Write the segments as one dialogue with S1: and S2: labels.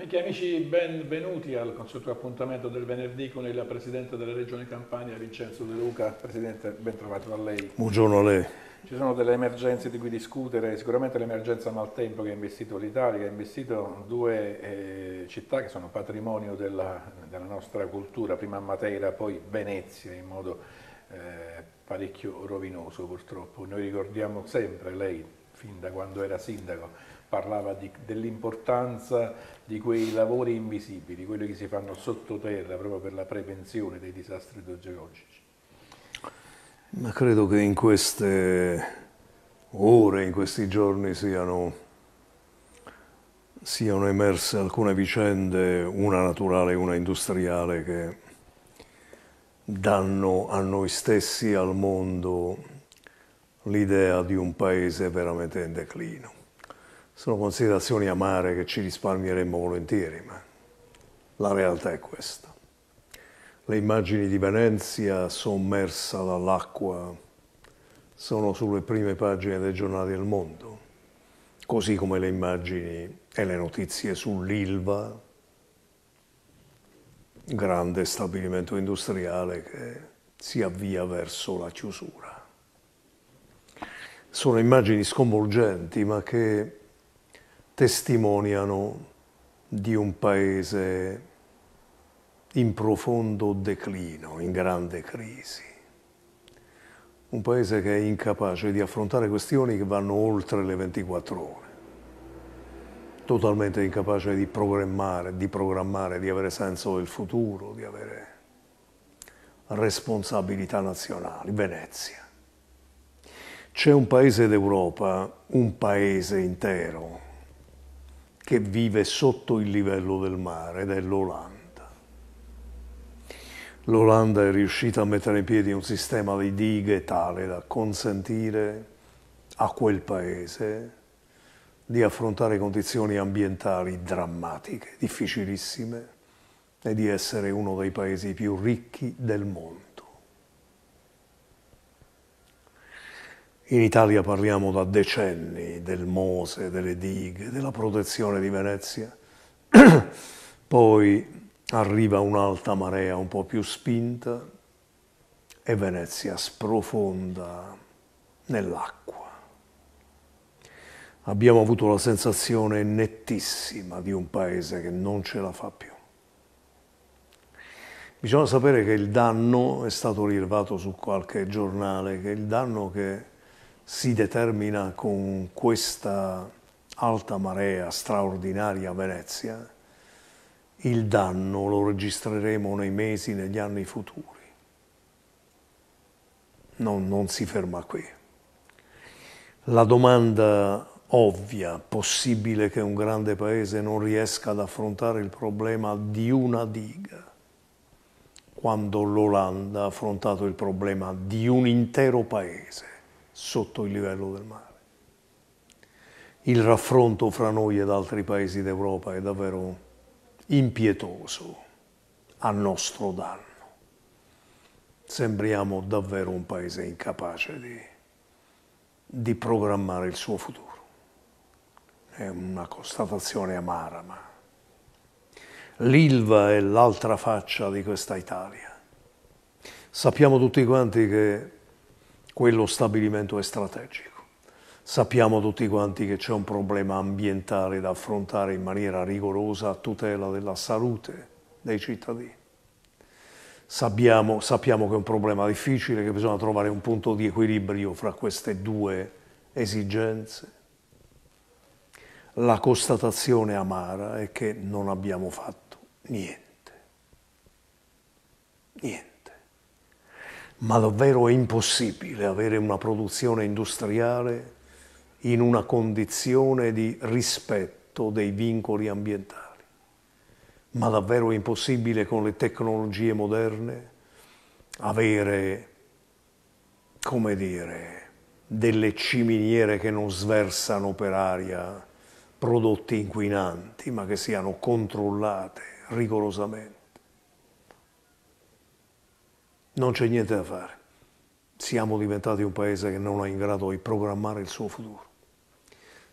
S1: Amiche e amici, benvenuti al consueto appuntamento del venerdì con il Presidente della Regione Campania, Vincenzo De Luca. Presidente, ben trovato da lei. Buongiorno a lei. Ci sono delle emergenze di cui discutere, sicuramente l'emergenza maltempo che ha investito l'Italia, che ha investito due eh, città che sono patrimonio della, della, nostra cultura, prima Matera, poi Venezia in modo eh, parecchio rovinoso purtroppo. Noi ricordiamo sempre lei, fin da quando era sindaco, parlava dell'importanza di quei lavori invisibili, quelli che si fanno sottoterra proprio per la prevenzione dei disastri idrogeologici.
S2: Ma credo che in queste ore, in questi giorni siano, siano emerse alcune vicende, una naturale e una industriale, che danno a noi stessi, al mondo, l'idea di un paese veramente in declino. Sono considerazioni amare che ci risparmieremmo volentieri, ma la realtà è questa. Le immagini di Venezia sommersa dall'acqua sono sulle prime pagine dei giornali del mondo, così come le immagini e le notizie sull'Ilva, grande stabilimento industriale che si avvia verso la chiusura. Sono immagini sconvolgenti, ma che testimoniano di un paese in profondo declino, in grande crisi. Un paese che è incapace di affrontare questioni che vanno oltre le 24 ore, totalmente incapace di programmare, di, programmare, di avere senso del futuro, di avere responsabilità nazionali. Venezia. C'è un paese d'Europa, un paese intero, che vive sotto il livello del mare ed è l'Olanda. L'Olanda è riuscita a mettere in piedi un sistema di dighe tale da consentire a quel paese di affrontare condizioni ambientali drammatiche, difficilissime, e di essere uno dei paesi più ricchi del mondo. In Italia parliamo da decenni del Mose, delle dighe, della protezione di Venezia. Poi arriva un'alta marea un po' più spinta e Venezia sprofonda nell'acqua. Abbiamo avuto la sensazione nettissima di un paese che non ce la fa più. Bisogna sapere che il danno è stato rilevato su qualche giornale, che il danno che si determina con questa alta marea straordinaria a Venezia, il danno lo registreremo nei mesi, negli anni futuri. No, non si ferma qui. La domanda ovvia, possibile che un grande paese non riesca ad affrontare il problema di una diga, quando l'Olanda ha affrontato il problema di un intero paese sotto il livello del mare. Il raffronto fra noi ed altri paesi d'Europa è davvero impietoso, a nostro danno. Sembriamo davvero un paese incapace di, di programmare il suo futuro. È una constatazione amara, ma l'Ilva è l'altra faccia di questa Italia. Sappiamo tutti quanti che quello stabilimento è strategico. Sappiamo tutti quanti che c'è un problema ambientale da affrontare in maniera rigorosa a tutela della salute dei cittadini. Sappiamo, sappiamo che è un problema difficile, che bisogna trovare un punto di equilibrio fra queste due esigenze. La constatazione amara è che non abbiamo fatto niente. Niente ma davvero è impossibile avere una produzione industriale in una condizione di rispetto dei vincoli ambientali. Ma davvero è impossibile con le tecnologie moderne avere, come dire, delle ciminiere che non sversano per aria prodotti inquinanti, ma che siano controllate rigorosamente non c'è niente da fare. Siamo diventati un paese che non è in grado di programmare il suo futuro.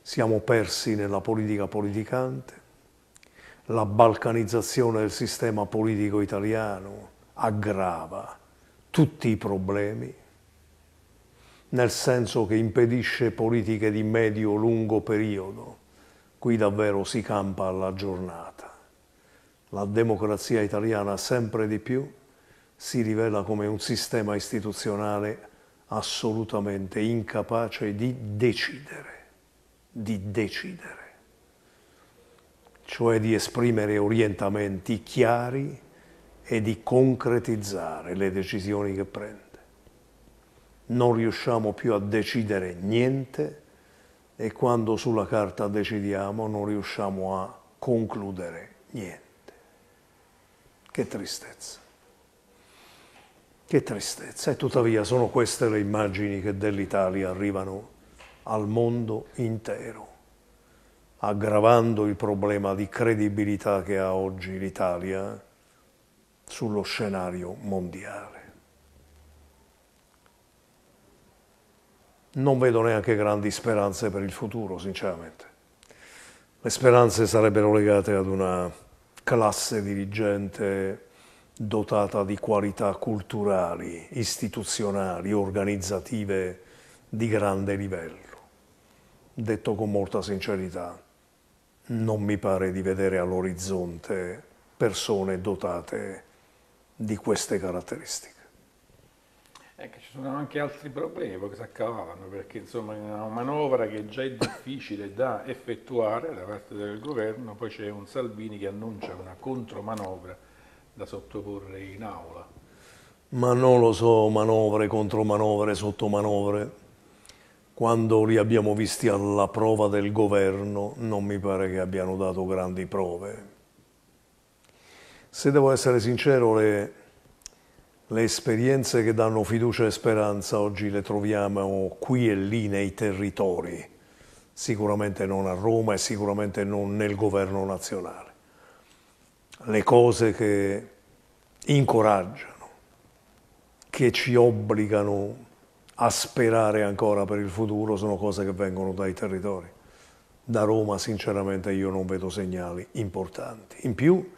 S2: Siamo persi nella politica politicante, la balcanizzazione del sistema politico italiano aggrava tutti i problemi, nel senso che impedisce politiche di medio-lungo periodo. Qui davvero si campa alla giornata. La democrazia italiana sempre di più si rivela come un sistema istituzionale assolutamente incapace di decidere, di decidere, cioè di esprimere orientamenti chiari e di concretizzare le decisioni che prende. Non riusciamo più a decidere niente e quando sulla carta decidiamo non riusciamo a concludere niente. Che tristezza. Che tristezza, e tuttavia sono queste le immagini che dell'Italia arrivano al mondo intero, aggravando il problema di credibilità che ha oggi l'Italia sullo scenario mondiale. Non vedo neanche grandi speranze per il futuro, sinceramente. Le speranze sarebbero legate ad una classe dirigente dotata di qualità culturali, istituzionali, organizzative di grande livello. Detto con molta sincerità, non mi pare di vedere all'orizzonte persone dotate di queste caratteristiche.
S1: Ecco, ci sono anche altri problemi che si accavavano, perché insomma è una manovra che già è difficile da effettuare da parte del governo, poi c'è un Salvini che annuncia una contromanovra da sottoporre in aula?
S2: Ma non lo so, manovre contro manovre, sotto manovre. Quando li abbiamo visti alla prova del governo non mi pare che abbiano dato grandi prove. Se devo essere sincero, le, le esperienze che danno fiducia e speranza oggi le troviamo qui e lì nei territori, sicuramente non a Roma e sicuramente non nel governo nazionale le cose che incoraggiano, che ci obbligano a sperare ancora per il futuro, sono cose che vengono dai territori. Da Roma sinceramente io non vedo segnali importanti. In più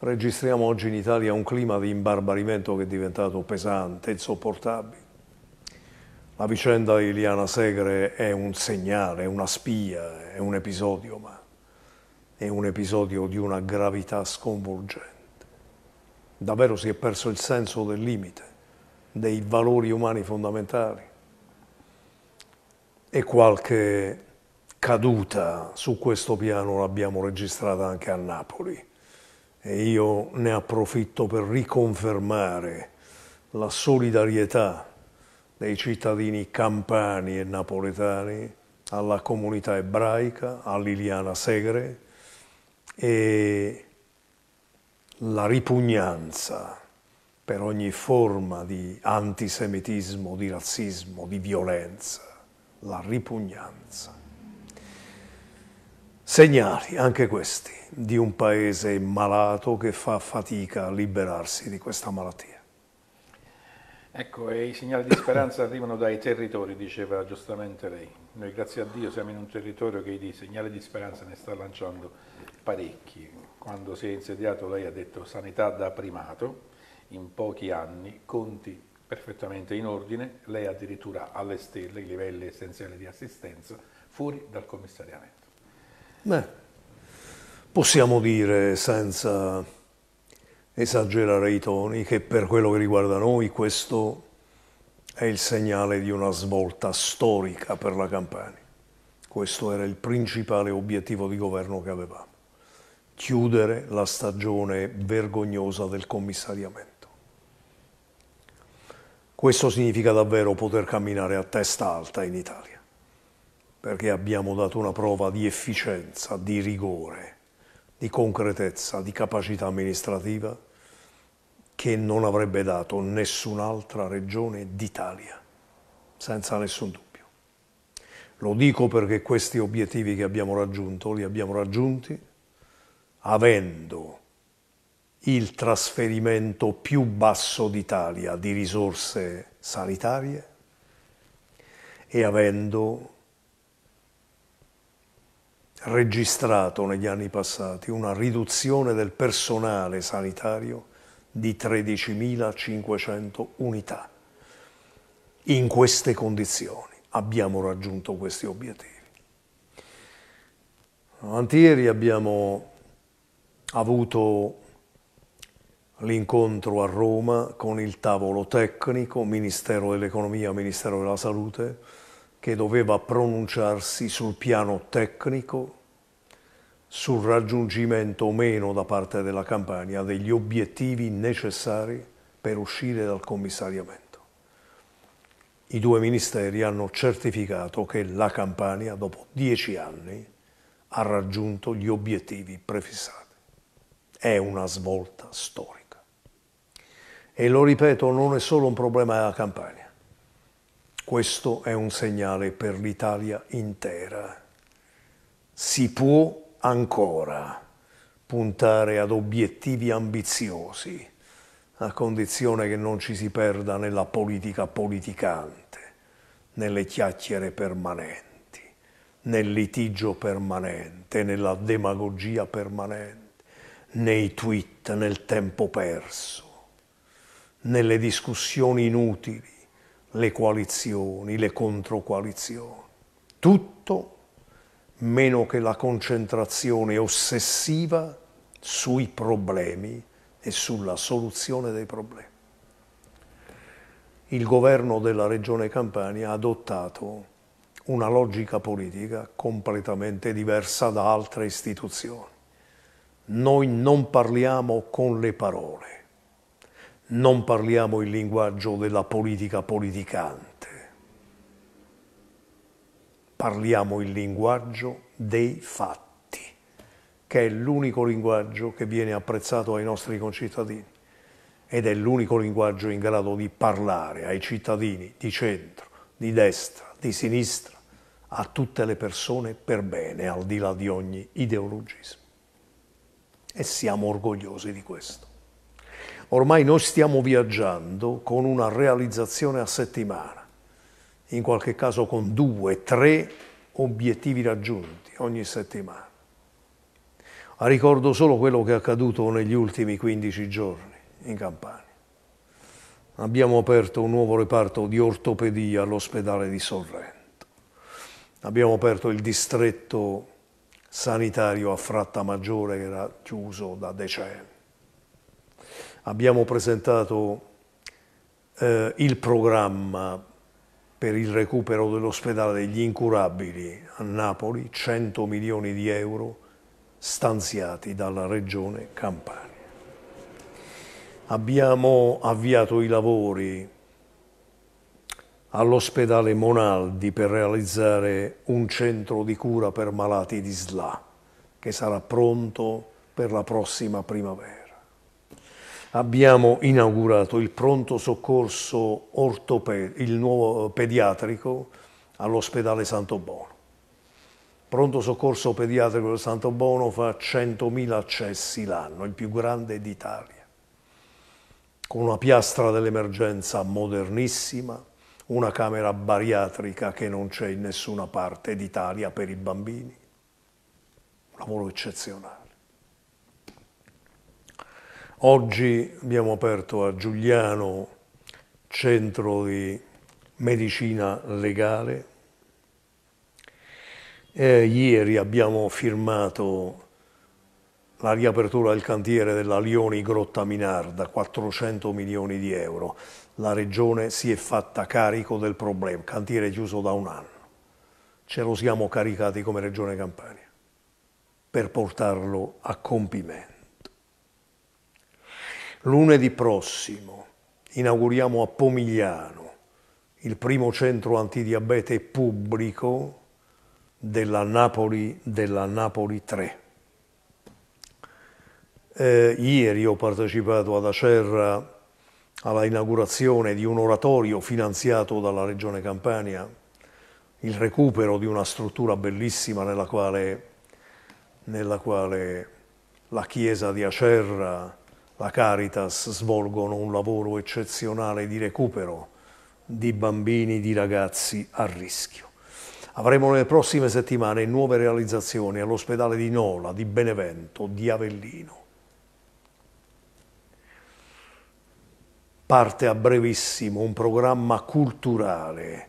S2: registriamo oggi in Italia un clima di imbarbarimento che è diventato pesante, insopportabile. La vicenda di Iliana Segre è un segnale, è una spia, è un episodio, ma è un episodio di una gravità sconvolgente. Davvero si è perso il senso del limite, dei valori umani fondamentali e qualche caduta su questo piano l'abbiamo registrata anche a Napoli e io ne approfitto per riconfermare la solidarietà dei cittadini campani e napoletani alla comunità ebraica, a Liliana Segre, e la ripugnanza per ogni forma di antisemitismo, di razzismo, di violenza, la ripugnanza. Segnali, anche questi, di un paese malato che fa fatica a liberarsi di questa malattia.
S1: Ecco, e i segnali di speranza arrivano dai territori, diceva giustamente lei. Noi grazie a Dio siamo in un territorio che di segnali di speranza ne sta lanciando parecchi. Quando si è insediato lei ha detto sanità da primato, in pochi anni, conti perfettamente in ordine, lei addirittura alle stelle i livelli essenziali di assistenza fuori dal commissariamento.
S2: Beh, possiamo dire senza esagerare i toni che per quello che riguarda noi questo è il segnale di una svolta storica per la Campania. Questo era il principale obiettivo di governo che avevamo chiudere la stagione vergognosa del commissariamento. Questo significa davvero poter camminare a testa alta in Italia, perché abbiamo dato una prova di efficienza, di rigore, di concretezza, di capacità amministrativa che non avrebbe dato nessun'altra regione d'Italia, senza nessun dubbio. Lo dico perché questi obiettivi che abbiamo raggiunto li abbiamo raggiunti avendo il trasferimento più basso d'Italia di risorse sanitarie e avendo registrato negli anni passati una riduzione del personale sanitario di 13.500 unità. In queste condizioni abbiamo raggiunto questi obiettivi. ieri abbiamo avuto l'incontro a Roma con il tavolo tecnico, Ministero dell'Economia, Ministero della Salute, che doveva pronunciarsi sul piano tecnico, sul raggiungimento o meno da parte della Campania degli obiettivi necessari per uscire dal commissariamento. I due ministeri hanno certificato che la Campania, dopo dieci anni, ha raggiunto gli obiettivi prefissati è una svolta storica. E lo ripeto, non è solo un problema della Campania. Questo è un segnale per l'Italia intera. Si può ancora puntare ad obiettivi ambiziosi, a condizione che non ci si perda nella politica politicante, nelle chiacchiere permanenti, nel litigio permanente, nella demagogia permanente nei tweet, nel tempo perso, nelle discussioni inutili, le coalizioni, le controcoalizioni. Tutto meno che la concentrazione ossessiva sui problemi e sulla soluzione dei problemi. Il governo della Regione Campania ha adottato una logica politica completamente diversa da altre istituzioni. Noi non parliamo con le parole, non parliamo il linguaggio della politica politicante, parliamo il linguaggio dei fatti, che è l'unico linguaggio che viene apprezzato ai nostri concittadini ed è l'unico linguaggio in grado di parlare ai cittadini di centro, di destra, di sinistra, a tutte le persone per bene, al di là di ogni ideologismo e siamo orgogliosi di questo. Ormai noi stiamo viaggiando con una realizzazione a settimana, in qualche caso con due, tre obiettivi raggiunti ogni settimana. Ricordo solo quello che è accaduto negli ultimi 15 giorni in Campania. Abbiamo aperto un nuovo reparto di ortopedia all'ospedale di Sorrento. Abbiamo aperto il distretto sanitario a Fratta Maggiore che era chiuso da decenni. Abbiamo presentato eh, il programma per il recupero dell'ospedale degli incurabili a Napoli, 100 milioni di euro stanziati dalla Regione Campania. Abbiamo avviato i lavori all'ospedale Monaldi per realizzare un centro di cura per malati di SLA che sarà pronto per la prossima primavera. Abbiamo inaugurato il pronto soccorso il nuovo eh, pediatrico all'ospedale Santo Bono. Pronto soccorso pediatrico del Santo Bono fa 100.000 accessi l'anno, il più grande d'Italia, con una piastra dell'emergenza modernissima, una camera bariatrica che non c'è in nessuna parte d'Italia per i bambini. Un lavoro eccezionale. Oggi abbiamo aperto a Giuliano centro di medicina legale. E ieri abbiamo firmato la riapertura del cantiere della Lioni Grotta Minarda, 400 milioni di euro la regione si è fatta carico del problema, cantiere chiuso da un anno. Ce lo siamo caricati come regione Campania per portarlo a compimento. Lunedì prossimo inauguriamo a Pomigliano il primo centro antidiabete pubblico della Napoli, della Napoli 3. Eh, ieri ho partecipato ad Acerra alla inaugurazione di un oratorio finanziato dalla Regione Campania, il recupero di una struttura bellissima nella quale, nella quale la Chiesa di Acerra, la Caritas svolgono un lavoro eccezionale di recupero di bambini, di ragazzi a rischio. Avremo nelle prossime settimane nuove realizzazioni all'ospedale di Nola, di Benevento, di Avellino. parte a brevissimo un programma culturale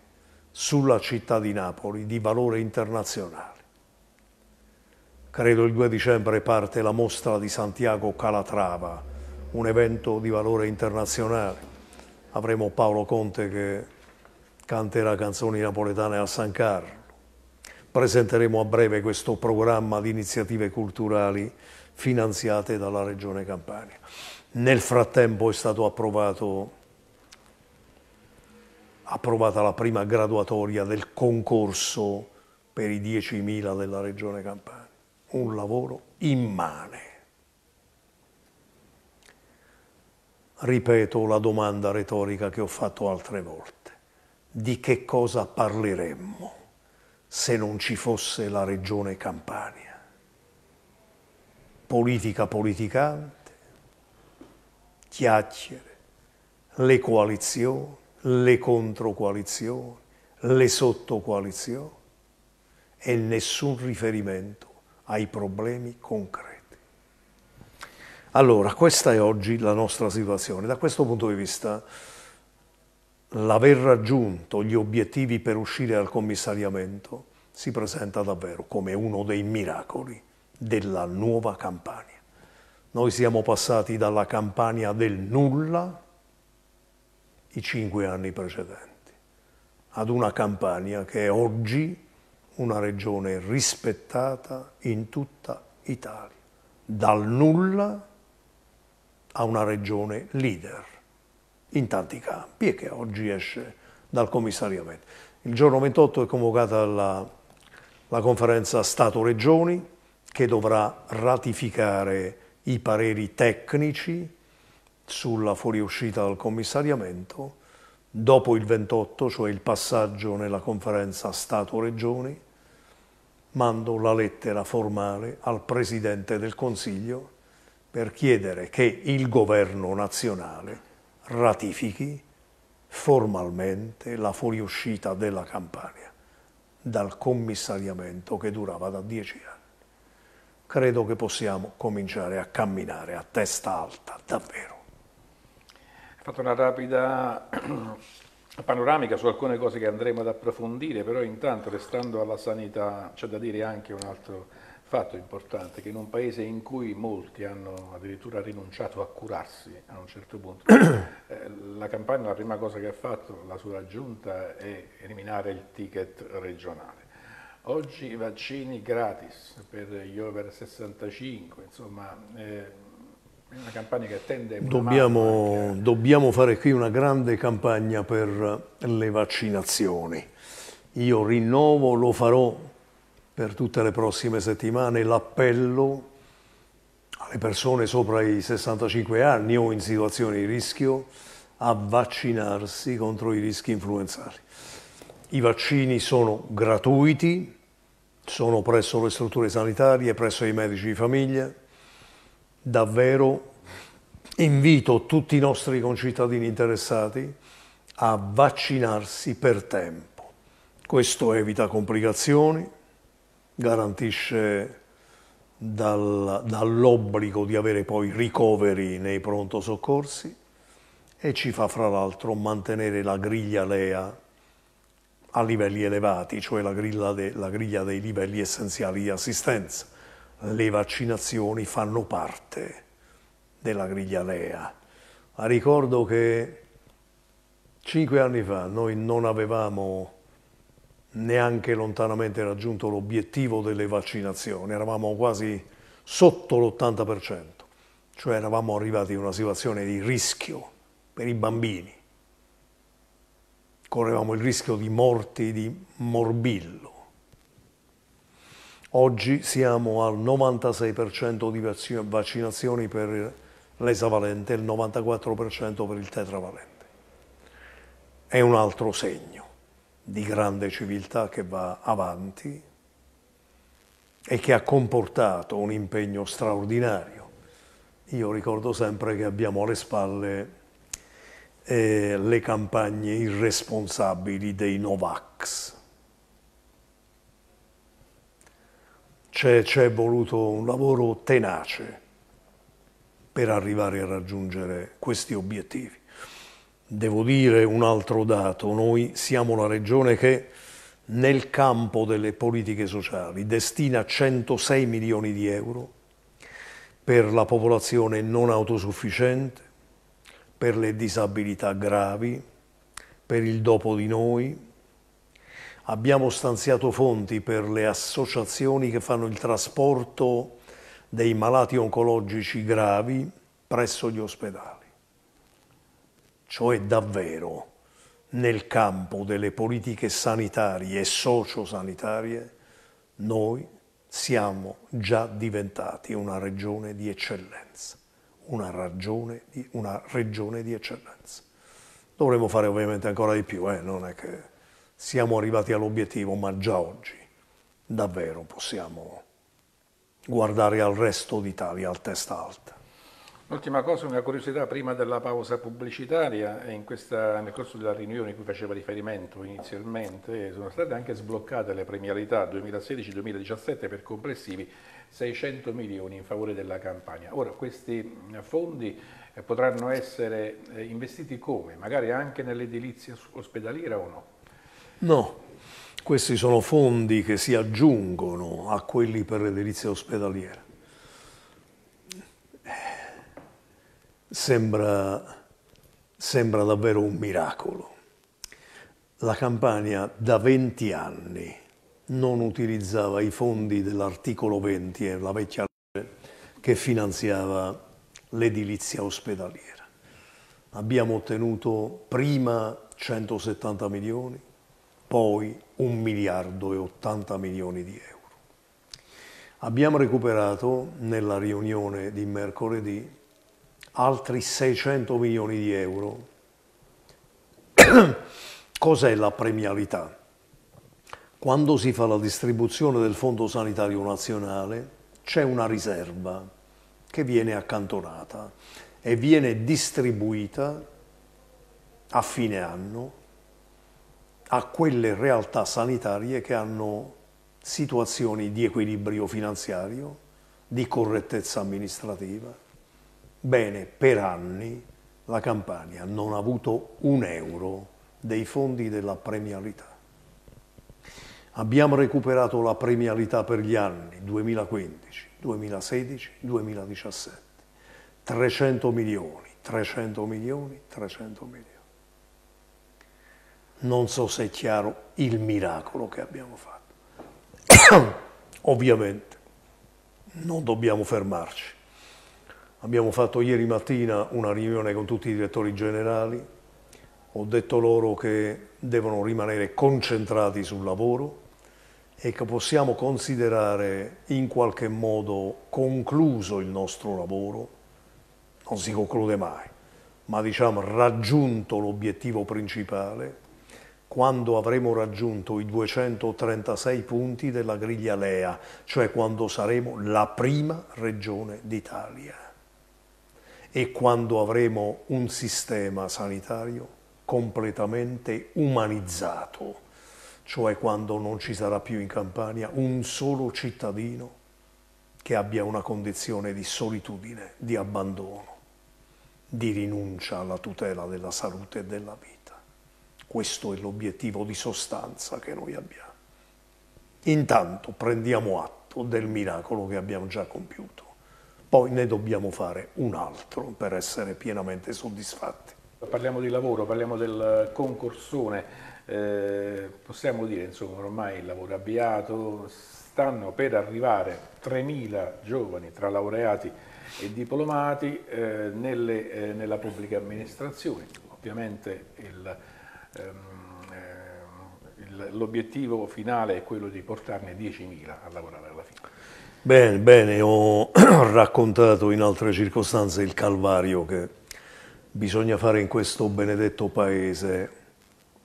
S2: sulla città di Napoli di valore internazionale. Credo il 2 dicembre parte la mostra di Santiago Calatrava, un evento di valore internazionale. Avremo Paolo Conte che canterà canzoni napoletane a San Carlo. Presenteremo a breve questo programma di iniziative culturali finanziate dalla Regione Campania. Nel frattempo è stato approvato, approvata la prima graduatoria del concorso per i 10.000 della Regione Campania. Un lavoro immane. Ripeto la domanda retorica che ho fatto altre volte. Di che cosa parleremmo se non ci fosse la Regione Campania? Politica politicante, chiacchiere, le coalizioni, le controcoalizioni, le sottocoalizioni e nessun riferimento ai problemi concreti. Allora, questa è oggi la nostra situazione. Da questo punto di vista, l'aver raggiunto gli obiettivi per uscire dal commissariamento si presenta davvero come uno dei miracoli della nuova campagna. Noi siamo passati dalla campagna del nulla, i cinque anni precedenti, ad una campagna che è oggi una regione rispettata in tutta Italia, dal nulla a una regione leader in tanti campi e che oggi esce dal commissariamento. Il giorno 28 è convocata la, la conferenza Stato-Regioni che dovrà ratificare i pareri tecnici sulla fuoriuscita dal commissariamento, dopo il 28, cioè il passaggio nella conferenza Stato-Regioni, mando la lettera formale al Presidente del Consiglio per chiedere che il Governo nazionale ratifichi formalmente la fuoriuscita della Campania dal commissariamento che durava da dieci anni credo che possiamo cominciare a camminare a testa alta, davvero.
S1: Hai fatto una rapida panoramica su alcune cose che andremo ad approfondire, però intanto restando alla sanità c'è da dire anche un altro fatto importante, che in un paese in cui molti hanno addirittura rinunciato a curarsi a un certo punto, eh, la Campania la prima cosa che ha fatto la sua giunta è eliminare il ticket regionale. Oggi i vaccini gratis per gli over 65, insomma... Eh, una campagna che attende... dobbiamo,
S2: che... dobbiamo fare qui una grande campagna per le vaccinazioni. Io rinnovo, lo farò per tutte le prossime settimane, l'appello alle persone sopra i 65 anni o in situazioni di rischio a vaccinarsi contro i rischi influenzali. I vaccini sono gratuiti, sono presso le strutture sanitarie, presso i medici di famiglia. Davvero invito tutti i nostri concittadini interessati a vaccinarsi per tempo. Questo evita complicazioni, garantisce dal, dall'obbligo di avere poi ricoveri nei pronto soccorsi e ci fa fra l'altro mantenere la griglia lea a livelli elevati, cioè la griglia, de, la griglia dei livelli essenziali di assistenza. Le vaccinazioni fanno parte della griglia LEA. Ma ricordo che cinque anni fa noi non avevamo neanche lontanamente raggiunto l'obiettivo delle vaccinazioni, eravamo quasi sotto l'80%, cioè eravamo arrivati in una situazione di rischio per i bambini correvamo il rischio di morti di morbillo. Oggi siamo al 96% di vaccinazioni per l'esavalente e il 94% per il tetravalente. È un altro segno di grande civiltà che va avanti e che ha comportato un impegno straordinario. Io ricordo sempre che abbiamo alle spalle eh, le campagne irresponsabili dei Novax. C'è voluto un lavoro tenace per arrivare a raggiungere questi obiettivi. Devo dire un altro dato, noi siamo la regione che nel campo delle politiche sociali destina 106 milioni di euro per la popolazione non autosufficiente, per le disabilità gravi, per il dopo di noi. Abbiamo stanziato fonti per le associazioni che fanno il trasporto dei malati oncologici gravi presso gli ospedali. Cioè davvero nel campo delle politiche sanitarie e sociosanitarie noi siamo già diventati una regione di eccellenza una, ragione, una regione di eccellenza. Dovremmo fare ovviamente ancora di più, eh? non è che siamo arrivati all'obiettivo, ma già oggi davvero possiamo guardare al resto d'Italia, al testa
S1: alta. L'ultima cosa, una curiosità prima della pausa pubblicitaria, questa, nel corso della riunione in cui faceva riferimento inizialmente sono state anche sbloccate le premialità 2016-2017 per complessivi 600 milioni in favore della Campania. Ora, questi eh, fondi eh, potranno essere eh, investiti come? Magari anche nell'edilizia ospedaliera o no?
S2: No, questi sono fondi che si aggiungono a quelli per l'edilizia ospedaliera. Sembra, sembra davvero un miracolo. La Campania da 20 anni non utilizzava i fondi dell'articolo 20, eh, la vecchia legge, che finanziava l'edilizia ospedaliera. Abbiamo ottenuto prima 170 milioni, poi 1 miliardo e 80 milioni di euro. Abbiamo recuperato nella riunione di mercoledì altri 600 milioni di euro. Cos'è la premialità? quando si fa la distribuzione del Fondo Sanitario Nazionale c'è una riserva che viene accantonata e viene distribuita a fine anno a quelle realtà sanitarie che hanno situazioni di equilibrio finanziario, di correttezza amministrativa. Bene, per anni la Campania non ha avuto un euro dei fondi della premialità. Abbiamo recuperato la premialità per gli anni 2015, 2016, 2017. 300 milioni, 300 milioni, 300 milioni. Non so se è chiaro il miracolo che abbiamo fatto. Ovviamente non dobbiamo fermarci. Abbiamo fatto ieri mattina una riunione con tutti i direttori generali, ho detto loro che devono rimanere concentrati sul lavoro, e che possiamo considerare in qualche modo concluso il nostro lavoro, non si conclude mai, ma diciamo raggiunto l'obiettivo principale, quando avremo raggiunto i 236 punti della griglia Lea, cioè quando saremo la prima regione d'Italia e quando avremo un sistema sanitario completamente umanizzato cioè quando non ci sarà più in Campania un solo cittadino che abbia una condizione di solitudine, di abbandono, di rinuncia alla tutela della salute e della vita. Questo è l'obiettivo di sostanza che noi abbiamo. Intanto prendiamo atto del miracolo che abbiamo già compiuto, poi ne dobbiamo fare un altro per essere pienamente soddisfatti.
S1: Parliamo di lavoro, parliamo del concorsone, eh, possiamo dire, insomma, ormai il lavoro avviato, stanno per arrivare 3.000 giovani tra laureati e diplomati eh, nelle, eh, nella pubblica amministrazione. Ovviamente ehm, ehm, l'obiettivo ehm, finale è quello di portarne 10.000 a lavorare alla fine.
S2: Bene, bene, ho raccontato in altre circostanze il calvario che bisogna fare in questo benedetto paese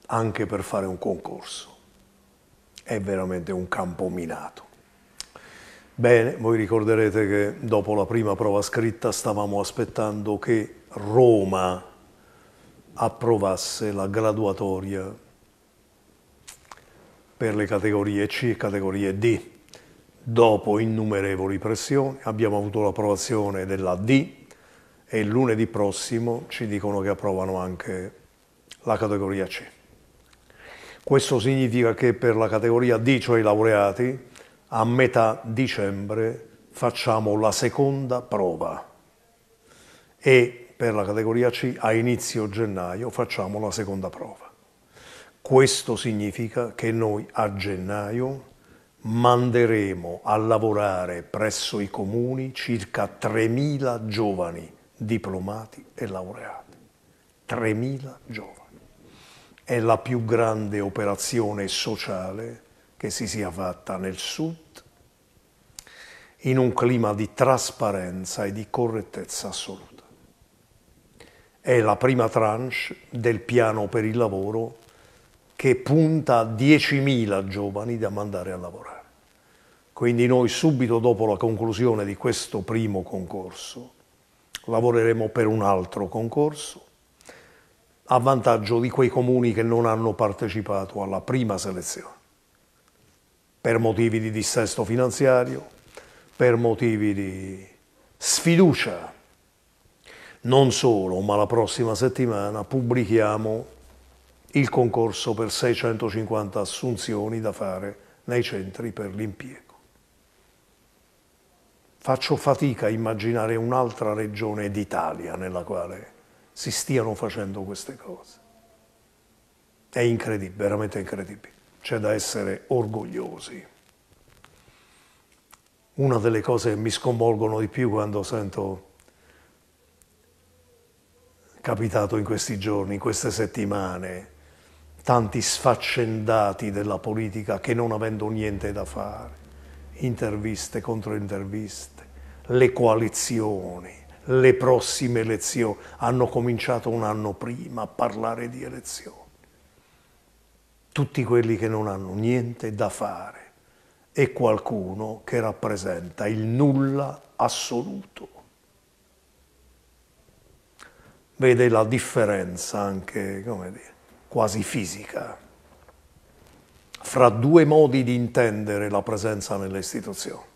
S2: anche per fare un concorso. È veramente un campo minato. Bene, voi ricorderete che dopo la prima prova scritta stavamo aspettando che Roma approvasse la graduatoria per le categorie C e categorie D. Dopo innumerevoli pressioni abbiamo avuto l'approvazione della D e lunedì prossimo ci dicono che approvano anche la categoria C. Questo significa che per la categoria D, cioè i laureati, a metà dicembre facciamo la seconda prova e per la categoria C a inizio gennaio facciamo la seconda prova. Questo significa che noi a gennaio manderemo a lavorare presso i comuni circa 3.000 giovani diplomati e laureati. 3.000 giovani è la più grande operazione sociale che si sia fatta nel Sud, in un clima di trasparenza e di correttezza assoluta. È la prima tranche del piano per il lavoro che punta a 10.000 giovani da mandare a lavorare. Quindi noi subito dopo la conclusione di questo primo concorso lavoreremo per un altro concorso a vantaggio di quei comuni che non hanno partecipato alla prima selezione, per motivi di dissesto finanziario, per motivi di sfiducia. Non solo, ma la prossima settimana pubblichiamo il concorso per 650 assunzioni da fare nei centri per l'impiego. Faccio fatica a immaginare un'altra regione d'Italia nella quale si stiano facendo queste cose. È incredibile, veramente incredibile. C'è da essere orgogliosi. Una delle cose che mi sconvolgono di più quando sento capitato in questi giorni, in queste settimane, tanti sfaccendati della politica che non avendo niente da fare, interviste contro interviste, le coalizioni, le prossime elezioni. Hanno cominciato un anno prima a parlare di elezioni. Tutti quelli che non hanno niente da fare e qualcuno che rappresenta il nulla assoluto. Vede la differenza anche, come dire, quasi fisica fra due modi di intendere la presenza nelle istituzioni.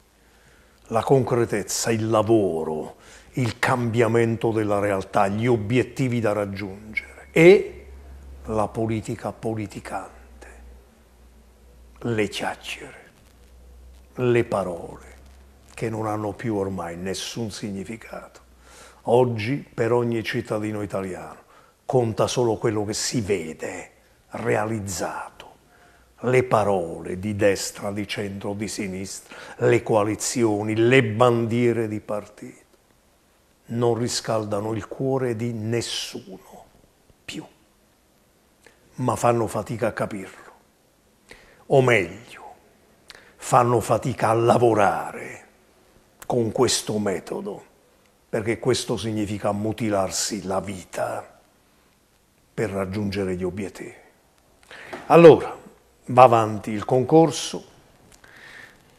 S2: La concretezza, il lavoro, il cambiamento della realtà, gli obiettivi da raggiungere e la politica politicante, le chiacchiere, le parole che non hanno più ormai nessun significato. Oggi per ogni cittadino italiano conta solo quello che si vede realizzato, le parole di destra, di centro, di sinistra, le coalizioni, le bandiere di partito non riscaldano il cuore di nessuno più, ma fanno fatica a capirlo. O meglio, fanno fatica a lavorare con questo metodo, perché questo significa mutilarsi la vita per raggiungere gli obiettivi. Allora, va avanti il concorso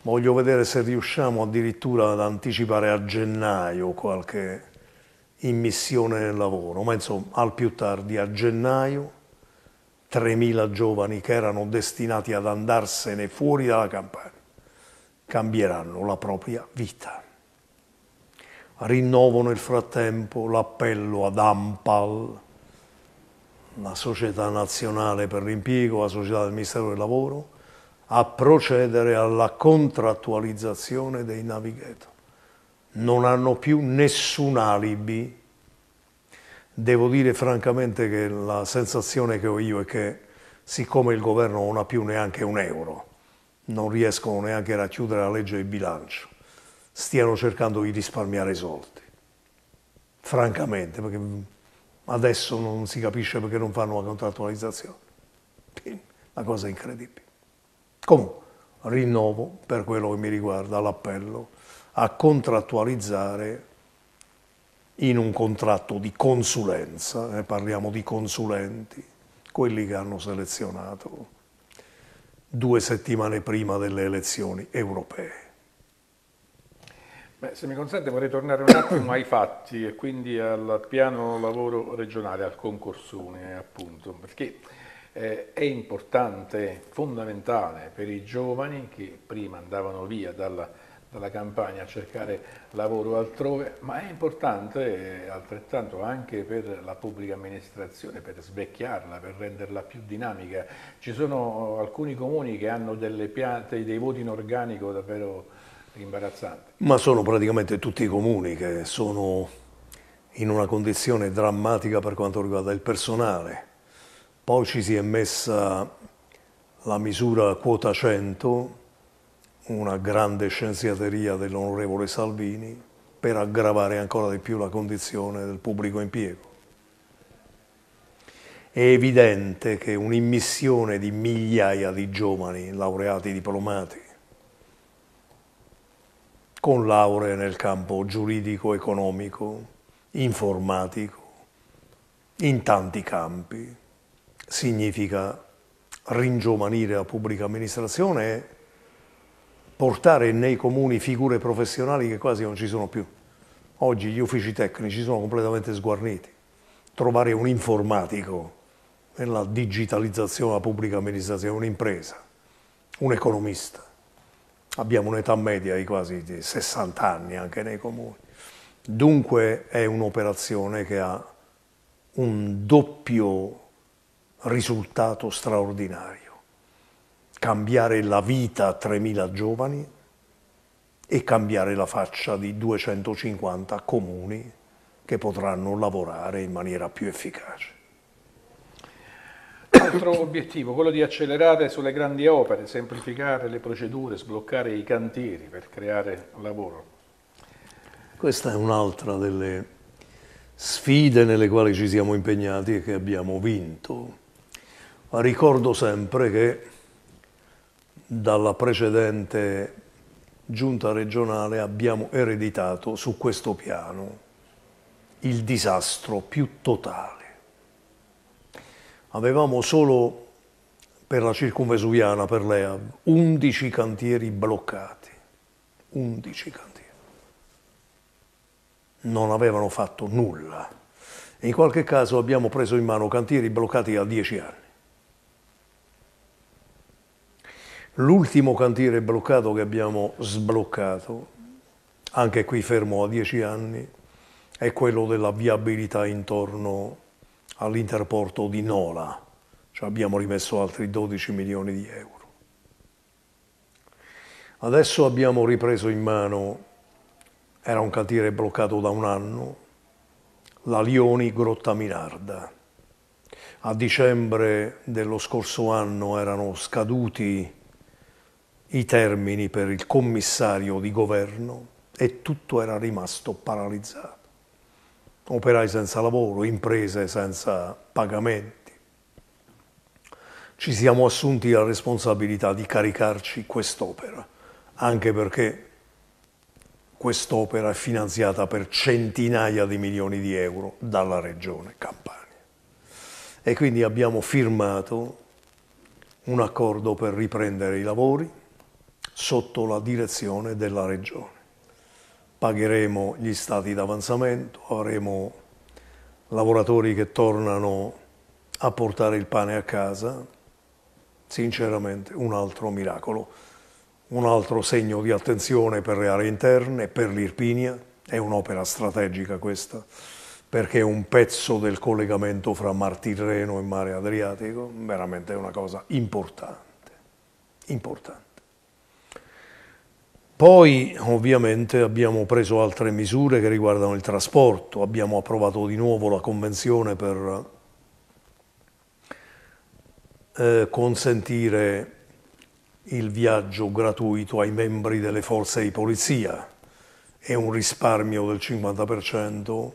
S2: Voglio vedere se riusciamo addirittura ad anticipare a gennaio qualche immissione nel lavoro, ma insomma al più tardi a gennaio 3.000 giovani che erano destinati ad andarsene fuori dalla campagna cambieranno la propria vita. Rinnovo nel frattempo l'appello ad AMPAL, la Società Nazionale per l'Impiego, la Società del Ministero del Lavoro, a procedere alla contrattualizzazione dei navigator. Non hanno più nessun alibi. Devo dire francamente che la sensazione che ho io è che siccome il governo non ha più neanche un euro, non riescono neanche a chiudere la legge di bilancio, stiano cercando di risparmiare i soldi. Francamente, perché adesso non si capisce perché non fanno la contrattualizzazione. Una cosa incredibile. Comunque, rinnovo per quello che mi riguarda l'appello a contrattualizzare in un contratto di consulenza, eh, parliamo di consulenti, quelli che hanno selezionato due settimane prima delle elezioni europee.
S1: Beh, se mi consente vorrei tornare un attimo ai fatti e quindi al piano lavoro regionale, al concorsone appunto, perché eh, è importante, fondamentale per i giovani che prima andavano via dalla, dalla campagna a cercare lavoro altrove, ma è importante eh, altrettanto anche per la pubblica amministrazione, per svecchiarla, per renderla più dinamica. Ci sono eh, alcuni comuni che hanno delle piante, dei voti in organico davvero imbarazzanti.
S2: Ma sono praticamente tutti i comuni che sono in una condizione drammatica per quanto riguarda il personale. Poi ci si è messa la misura quota 100, una grande scienziateria dell'onorevole Salvini, per aggravare ancora di più la condizione del pubblico impiego. È evidente che un'immissione di migliaia di giovani laureati diplomati con lauree nel campo giuridico, economico, informatico, in tanti campi, significa ringiovanire la pubblica amministrazione e portare nei comuni figure professionali che quasi non ci sono più. Oggi gli uffici tecnici sono completamente sguarniti. Trovare un informatico nella digitalizzazione della pubblica amministrazione, un'impresa, un economista. Abbiamo un'età media di quasi 60 anni anche nei comuni. Dunque è un'operazione che ha un doppio risultato straordinario. Cambiare la vita a 3.000 giovani e cambiare la faccia di 250 comuni che potranno lavorare in maniera più efficace.
S1: Altro obiettivo, quello di accelerare sulle grandi opere, semplificare le procedure, sbloccare i cantieri per creare lavoro.
S2: Questa è un'altra delle sfide nelle quali ci siamo impegnati e che abbiamo vinto ricordo sempre che dalla precedente giunta regionale abbiamo ereditato su questo piano il disastro più totale. Avevamo solo per la circumvesuviana, per l'EA, 11 cantieri bloccati, 11 cantieri. Non avevano fatto nulla. In qualche caso abbiamo preso in mano cantieri bloccati da 10 anni. L'ultimo cantiere bloccato che abbiamo sbloccato, anche qui fermo a 10 anni, è quello della viabilità intorno all'interporto di Nola. Ci abbiamo rimesso altri 12 milioni di euro. Adesso abbiamo ripreso in mano, era un cantiere bloccato da un anno, la Lioni Grotta Minarda. A dicembre dello scorso anno erano scaduti i termini per il commissario di governo e tutto era rimasto paralizzato. Operai senza lavoro, imprese senza pagamenti. Ci siamo assunti la responsabilità di caricarci quest'opera, anche perché quest'opera è finanziata per centinaia di milioni di euro dalla regione Campania. E quindi abbiamo firmato un accordo per riprendere i lavori, sotto la direzione della Regione. Pagheremo gli stati d'avanzamento, avremo lavoratori che tornano a portare il pane a casa, sinceramente un altro miracolo, un altro segno di attenzione per le aree interne, per l'Irpinia, è un'opera strategica questa, perché è un pezzo del collegamento fra Mar Tirreno e Mare Adriatico, veramente è una cosa importante, importante. Poi ovviamente abbiamo preso altre misure che riguardano il trasporto, abbiamo approvato di nuovo la convenzione per eh, consentire il viaggio gratuito ai membri delle forze di polizia e un risparmio del 50%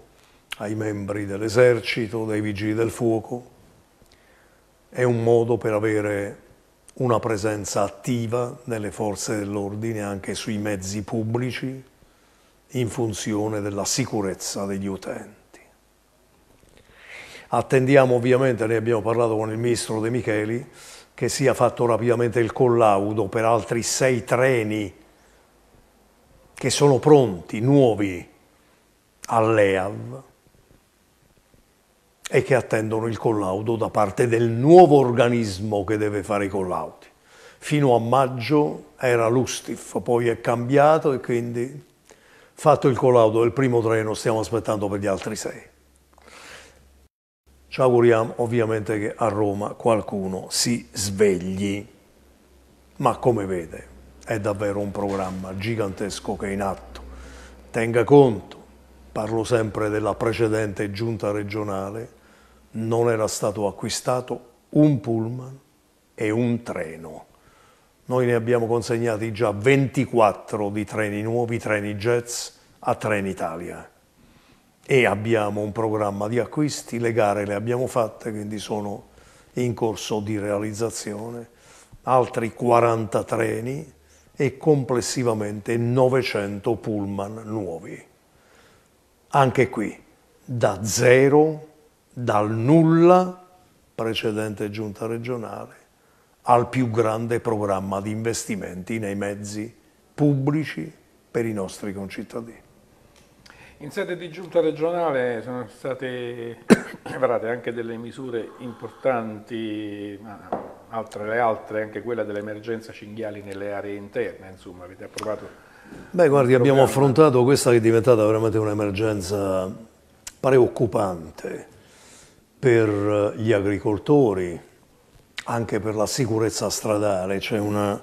S2: ai membri dell'esercito, dei vigili del fuoco. È un modo per avere una presenza attiva nelle forze dell'ordine anche sui mezzi pubblici in funzione della sicurezza degli utenti. Attendiamo ovviamente, ne abbiamo parlato con il Ministro De Micheli, che sia fatto rapidamente il collaudo per altri sei treni che sono pronti, nuovi, all'EAV, e che attendono il collaudo da parte del nuovo organismo che deve fare i collaudi. Fino a maggio era l'Ustif, poi è cambiato e quindi fatto il collaudo del primo treno stiamo aspettando per gli altri sei. Ci auguriamo ovviamente che a Roma qualcuno si svegli, ma come vede è davvero un programma gigantesco che è in atto. Tenga conto, parlo sempre della precedente giunta regionale, non era stato acquistato un pullman e un treno. Noi ne abbiamo consegnati già 24 di treni nuovi, treni jets a Trenitalia e abbiamo un programma di acquisti, le gare le abbiamo fatte, quindi sono in corso di realizzazione, altri 40 treni e complessivamente 900 pullman nuovi. Anche qui, da zero dal nulla precedente giunta regionale al più grande programma di investimenti nei mezzi pubblici per i nostri concittadini.
S1: In sede di giunta regionale sono state varate anche delle misure importanti, altre le altre, anche quella dell'emergenza cinghiali nelle aree interne, insomma, avete approvato...
S2: Beh, guardi, abbiamo affrontato questa che è diventata veramente un'emergenza preoccupante per eh, gli agricoltori, anche per la sicurezza stradale, c'è una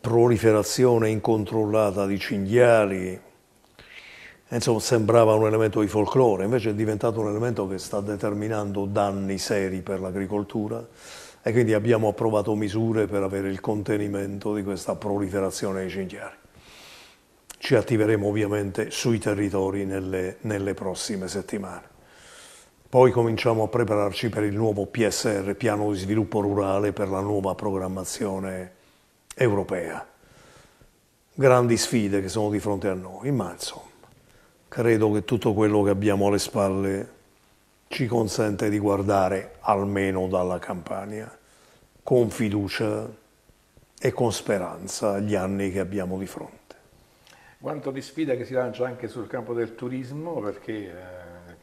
S2: proliferazione incontrollata di cinghiali, insomma sembrava un elemento di folklore, invece è diventato un elemento che sta determinando danni seri per l'agricoltura e quindi abbiamo approvato misure per avere il contenimento di questa proliferazione di cinghiali. Ci attiveremo ovviamente sui territori nelle, nelle prossime settimane. Poi cominciamo a prepararci per il nuovo PSR, piano di sviluppo rurale per la nuova programmazione europea. Grandi sfide che sono di fronte a noi, ma insomma, credo che tutto quello che abbiamo alle spalle ci consente di guardare almeno dalla campagna, con fiducia e con speranza gli anni che abbiamo di fronte.
S1: Quanto di sfida che si lancia anche sul campo del turismo, perché eh,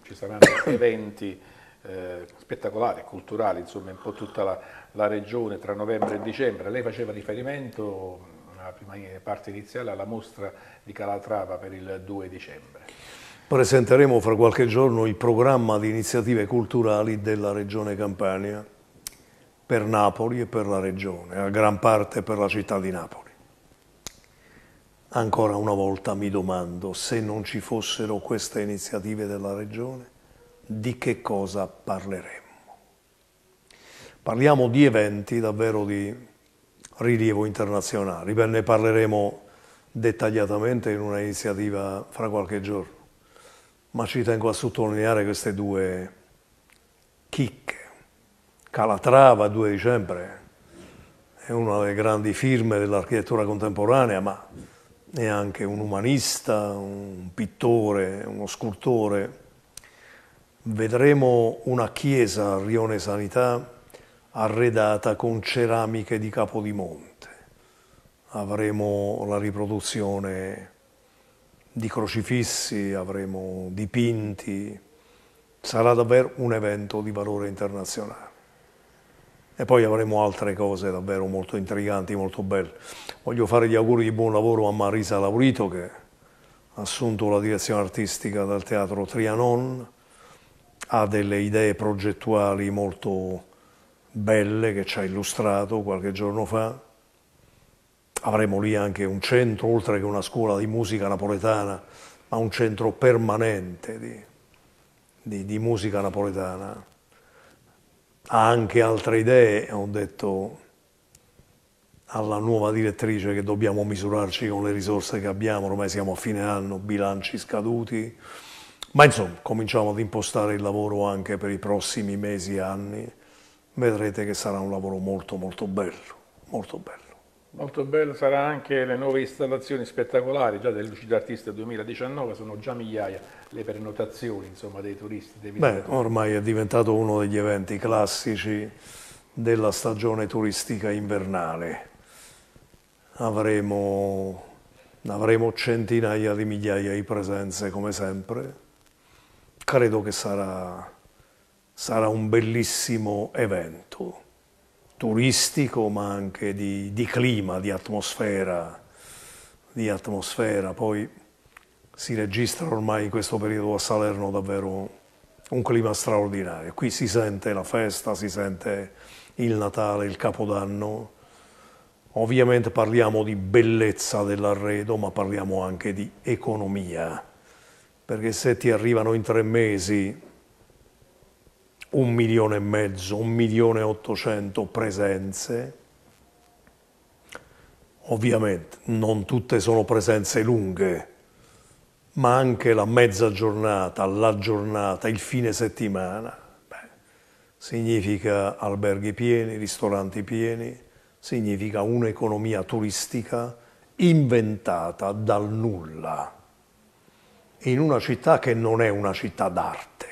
S1: ci saranno eventi eh, spettacolari, culturali, insomma un po' tutta la, la, regione tra novembre e dicembre. Lei faceva riferimento, nella prima parte iniziale, alla mostra di Calatrava per il 2 dicembre.
S2: Presenteremo fra qualche giorno il programma di iniziative culturali della regione Campania per Napoli e per la regione, a gran parte per la città di Napoli. Ancora una volta mi domando se non ci fossero queste iniziative della Regione, di che cosa parleremmo? Parliamo di eventi davvero di rilievo internazionale, Beh, ne parleremo dettagliatamente in una iniziativa fra qualche giorno, ma ci tengo a sottolineare queste due chicche. Calatrava 2 dicembre è una delle grandi firme dell'architettura contemporanea, ma è anche un umanista, un pittore, uno scultore. Vedremo una chiesa a Rione Sanità arredata con ceramiche di Capodimonte. Avremo la riproduzione di crocifissi, avremo dipinti, sarà davvero un evento di valore internazionale. E poi avremo altre cose davvero molto intriganti, molto belle. Voglio fare gli auguri di buon lavoro a Marisa Laurito che ha assunto la direzione artistica dal teatro Trianon, ha delle idee progettuali molto belle che ci ha illustrato qualche giorno fa. Avremo lì anche un centro, oltre che una scuola di musica napoletana, ma un centro permanente di, di, di musica napoletana. Ha anche altre idee, ho detto alla nuova direttrice che dobbiamo misurarci con le risorse che abbiamo, ormai siamo a fine anno, bilanci scaduti, ma insomma cominciamo ad impostare il lavoro anche per i prossimi mesi e anni, vedrete che sarà un lavoro molto molto bello, molto bello.
S1: Molto bello sarà anche le nuove installazioni spettacolari, già del Lucido Artista 2019 sono già migliaia le prenotazioni insomma, dei turisti. Dei Beh,
S2: ormai è diventato uno degli eventi classici della stagione turistica invernale avremo, avremo centinaia di migliaia di presenze come sempre. Credo che sarà, sarà un bellissimo evento, turistico ma anche di, di clima, di atmosfera, di atmosfera. Poi si registra ormai in questo periodo a Salerno davvero un clima straordinario. Qui si sente la festa, si sente il Natale, il Capodanno, Ovviamente parliamo di bellezza dell'arredo, ma parliamo anche di economia, perché se ti arrivano in tre mesi un milione e mezzo, un milione e ottocento presenze, ovviamente non tutte sono presenze lunghe, ma anche la mezza giornata, la giornata, il fine settimana, Beh, significa alberghi pieni, ristoranti pieni, significa un'economia turistica inventata dal nulla, in una città che non è una città d'arte.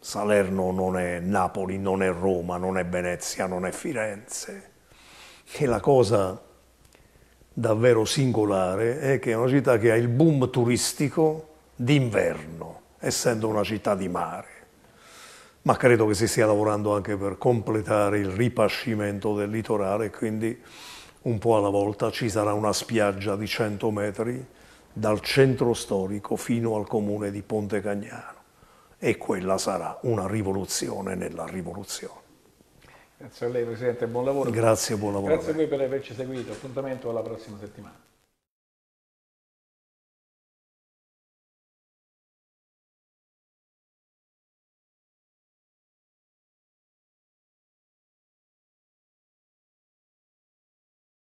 S2: Salerno non è Napoli, non è Roma, non è Venezia, non è Firenze. E la cosa davvero singolare è che è una città che ha il boom turistico d'inverno, essendo una città di mare ma credo che si stia lavorando anche per completare il ripascimento del litorale, quindi un po' alla volta ci sarà una spiaggia di 100 metri dal centro storico fino al comune di Ponte Cagnano e quella sarà una rivoluzione nella rivoluzione.
S1: Grazie a lei Presidente, buon lavoro. Grazie, buon lavoro. Grazie a voi per averci seguito, appuntamento alla prossima settimana.